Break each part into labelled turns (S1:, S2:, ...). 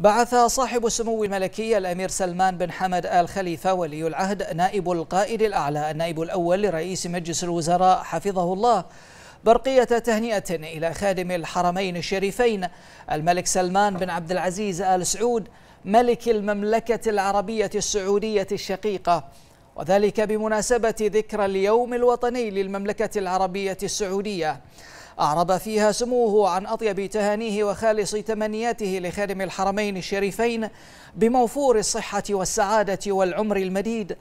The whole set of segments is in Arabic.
S1: بعث صاحب السمو الملكي الأمير سلمان بن حمد آل خليفة ولي العهد نائب القائد الأعلى النائب الأول لرئيس مجلس الوزراء حفظه الله برقية تهنئة إلى خادم الحرمين الشريفين الملك سلمان بن عبد العزيز آل سعود ملك المملكة العربية السعودية الشقيقة وذلك بمناسبة ذكرى اليوم الوطني للمملكة العربية السعودية أعرب فيها سموه عن أطيب تهانيه وخالص تمنياته لخادم الحرمين الشريفين بموفور الصحة والسعادة والعمر المديد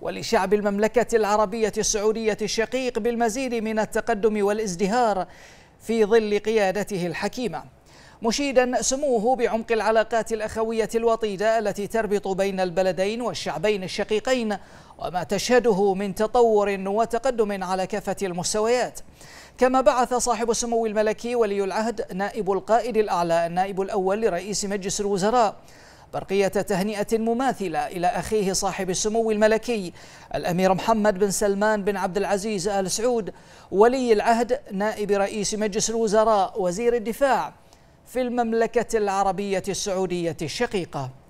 S1: ولشعب المملكة العربية السعودية الشقيق بالمزيد من التقدم والازدهار في ظل قيادته الحكيمة مشيدا سموه بعمق العلاقات الأخوية الوطيدة التي تربط بين البلدين والشعبين الشقيقين وما تشهده من تطور وتقدم على كافة المستويات كما بعث صاحب السمو الملكي ولي العهد نائب القائد الأعلى النائب الأول لرئيس مجلس الوزراء برقية تهنئة مماثلة إلى أخيه صاحب السمو الملكي الأمير محمد بن سلمان بن عبد العزيز آل سعود ولي العهد نائب رئيس مجلس الوزراء وزير الدفاع في المملكة العربية السعودية
S2: الشقيقة